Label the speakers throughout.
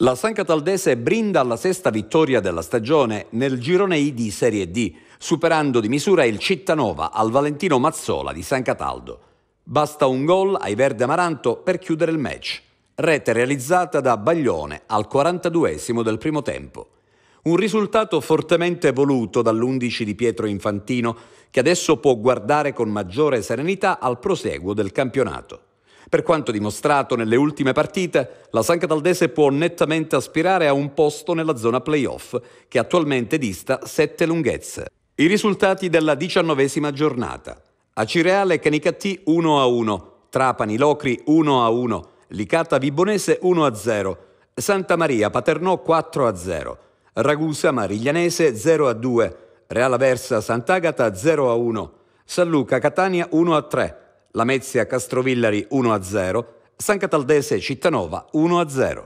Speaker 1: La San Cataldese brinda alla sesta vittoria della stagione nel girone I di Serie D, superando di misura il Cittanova al Valentino Mazzola di San Cataldo. Basta un gol ai Verde Amaranto per chiudere il match. Rete realizzata da Baglione al 42 esimo del primo tempo. Un risultato fortemente voluto dall'11 di Pietro Infantino, che adesso può guardare con maggiore serenità al proseguo del campionato. Per quanto dimostrato nelle ultime partite, la San Cataldese può nettamente aspirare a un posto nella zona playoff, che attualmente dista sette lunghezze. I risultati della diciannovesima giornata. Acireale Canicattì 1-1, Trapani Locri 1-1, Licata Vibonese 1-0, Santa Maria Paternò 4-0, Ragusa Mariglianese 0-2, Reala Versa Sant'Agata 0-1, San Luca Catania 1-3, Lamezia Castrovillari 1-0, San Cataldese Cittanova 1-0.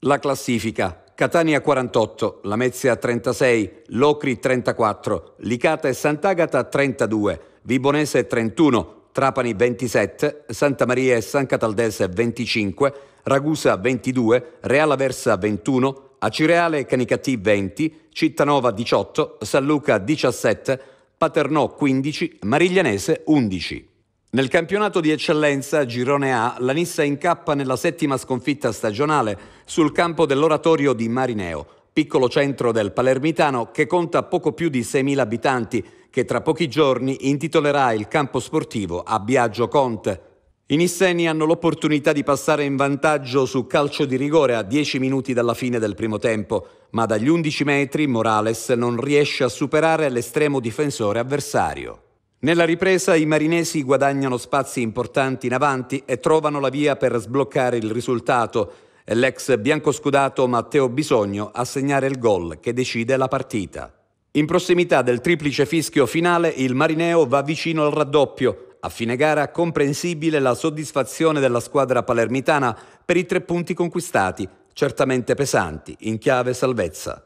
Speaker 1: La classifica Catania 48, Lamezia 36, Locri 34, Licata e Sant'Agata 32, Vibonese 31, Trapani 27, Santa Maria e San Cataldese 25, Ragusa 22, Reala Versa 21, Acireale e Canicati 20, Cittanova 18, San Luca 17, Paternò 15, Mariglianese 11. Nel campionato di eccellenza Girone A, la Nissa incappa nella settima sconfitta stagionale sul campo dell'oratorio di Marineo, piccolo centro del palermitano che conta poco più di 6.000 abitanti, che tra pochi giorni intitolerà il campo sportivo a Biagio Conte. I nisseni hanno l'opportunità di passare in vantaggio su calcio di rigore a 10 minuti dalla fine del primo tempo, ma dagli 11 metri Morales non riesce a superare l'estremo difensore avversario. Nella ripresa i marinesi guadagnano spazi importanti in avanti e trovano la via per sbloccare il risultato. È l'ex biancoscudato Matteo Bisogno a segnare il gol che decide la partita. In prossimità del triplice fischio finale il Marineo va vicino al raddoppio. A fine gara comprensibile la soddisfazione della squadra palermitana per i tre punti conquistati, certamente pesanti, in chiave salvezza.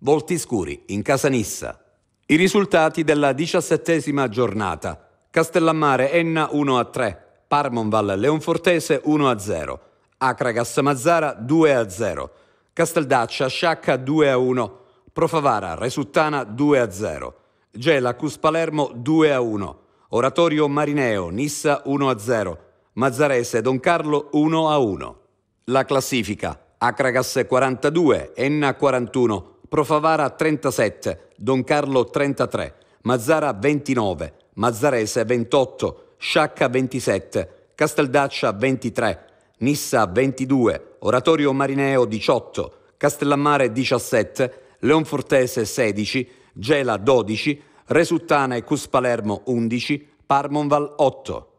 Speaker 1: Volti scuri in casa Nissa. I risultati della diciassettesima giornata. Castellammare Enna 1 a 3, Parmonval Leonfortese 1 a 0, Acragas Mazzara 2 a 0, Casteldaccia Sciacca 2 a 1, Profavara Resuttana 2 a 0, Gelacus Palermo 2 a 1, Oratorio Marineo Nissa 1 a 0, Mazzarese Don Carlo 1 a 1. La classifica Acragas 42, Enna 41, Profavara 37, Don Carlo 33, Mazzara 29, Mazzarese 28, Sciacca 27, Casteldaccia 23, Nissa 22, Oratorio Marineo 18, Castellammare 17, Leonfortese 16, Gela 12, Resultana e Cuspalermo 11, Parmonval 8.